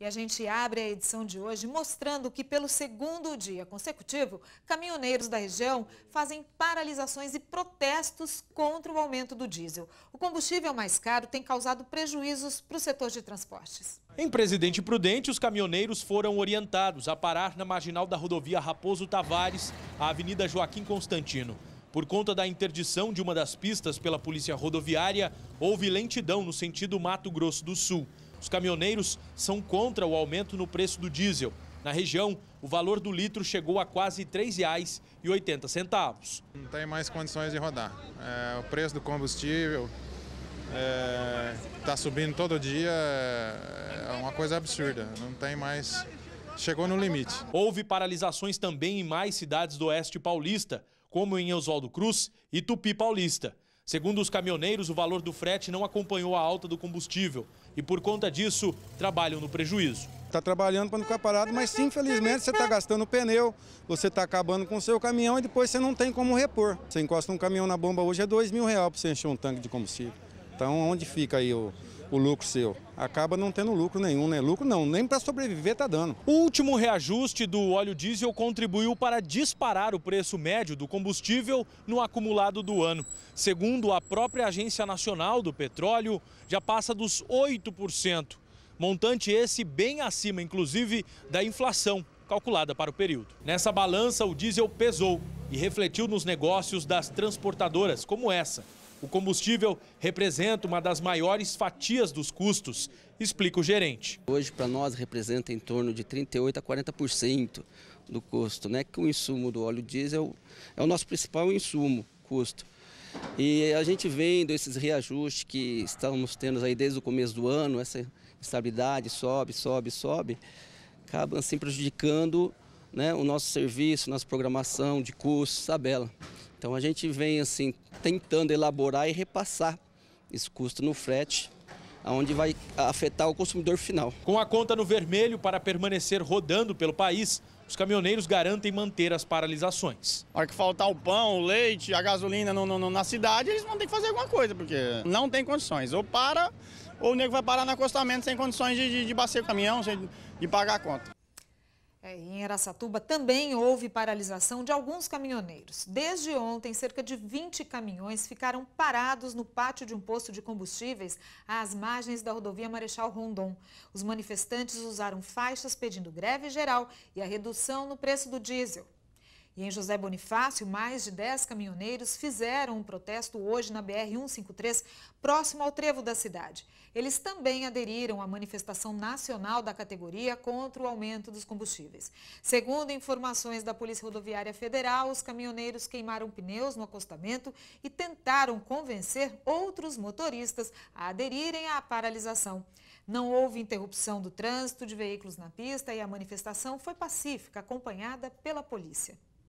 E a gente abre a edição de hoje mostrando que, pelo segundo dia consecutivo, caminhoneiros da região fazem paralisações e protestos contra o aumento do diesel. O combustível mais caro tem causado prejuízos para o setor de transportes. Em Presidente Prudente, os caminhoneiros foram orientados a parar na marginal da rodovia Raposo Tavares, a Avenida Joaquim Constantino. Por conta da interdição de uma das pistas pela Polícia Rodoviária, houve lentidão no sentido Mato Grosso do Sul. Os caminhoneiros são contra o aumento no preço do diesel. Na região, o valor do litro chegou a quase R$ 3,80. Não tem mais condições de rodar. É, o preço do combustível está é, tá subindo todo dia, é, é uma coisa absurda. Não tem mais. Chegou no limite. Houve paralisações também em mais cidades do Oeste Paulista, como em Oswaldo Cruz e Tupi Paulista. Segundo os caminhoneiros, o valor do frete não acompanhou a alta do combustível e, por conta disso, trabalham no prejuízo. Está trabalhando para não ficar parado, mas sim, infelizmente você está gastando pneu, você está acabando com o seu caminhão e depois você não tem como repor. Você encosta um caminhão na bomba hoje é dois mil reais para você encher um tanque de combustível. Então, onde fica aí o, o lucro seu. Acaba não tendo lucro nenhum, né? Lucro não, nem para sobreviver tá dando. O último reajuste do óleo diesel contribuiu para disparar o preço médio do combustível no acumulado do ano. Segundo a própria Agência Nacional do Petróleo, já passa dos 8%. Montante esse bem acima, inclusive, da inflação calculada para o período. Nessa balança, o diesel pesou e refletiu nos negócios das transportadoras, como essa, o combustível representa uma das maiores fatias dos custos, explica o gerente. Hoje, para nós, representa em torno de 38% a 40% do custo, né? que o insumo do óleo diesel é o nosso principal insumo, custo. E a gente vendo esses reajustes que estamos tendo aí desde o começo do ano, essa estabilidade sobe, sobe, sobe, acaba assim prejudicando né, o nosso serviço, nossa programação de cursos, tabela. Então a gente vem assim tentando elaborar e repassar esse custo no frete onde vai afetar o consumidor final. Com a conta no vermelho para permanecer rodando pelo país, os caminhoneiros garantem manter as paralisações. A hora que faltar o pão, o leite, a gasolina no, no, na cidade, eles vão ter que fazer alguma coisa, porque não tem condições. Ou para, ou o nego vai parar no acostamento sem condições de, de, de bater o caminhão, de pagar a conta. É, em Aracatuba também houve paralisação de alguns caminhoneiros. Desde ontem, cerca de 20 caminhões ficaram parados no pátio de um posto de combustíveis às margens da rodovia Marechal Rondon. Os manifestantes usaram faixas pedindo greve geral e a redução no preço do diesel. E em José Bonifácio, mais de 10 caminhoneiros fizeram um protesto hoje na BR-153, próximo ao trevo da cidade. Eles também aderiram à manifestação nacional da categoria contra o aumento dos combustíveis. Segundo informações da Polícia Rodoviária Federal, os caminhoneiros queimaram pneus no acostamento e tentaram convencer outros motoristas a aderirem à paralisação. Não houve interrupção do trânsito de veículos na pista e a manifestação foi pacífica, acompanhada pela polícia.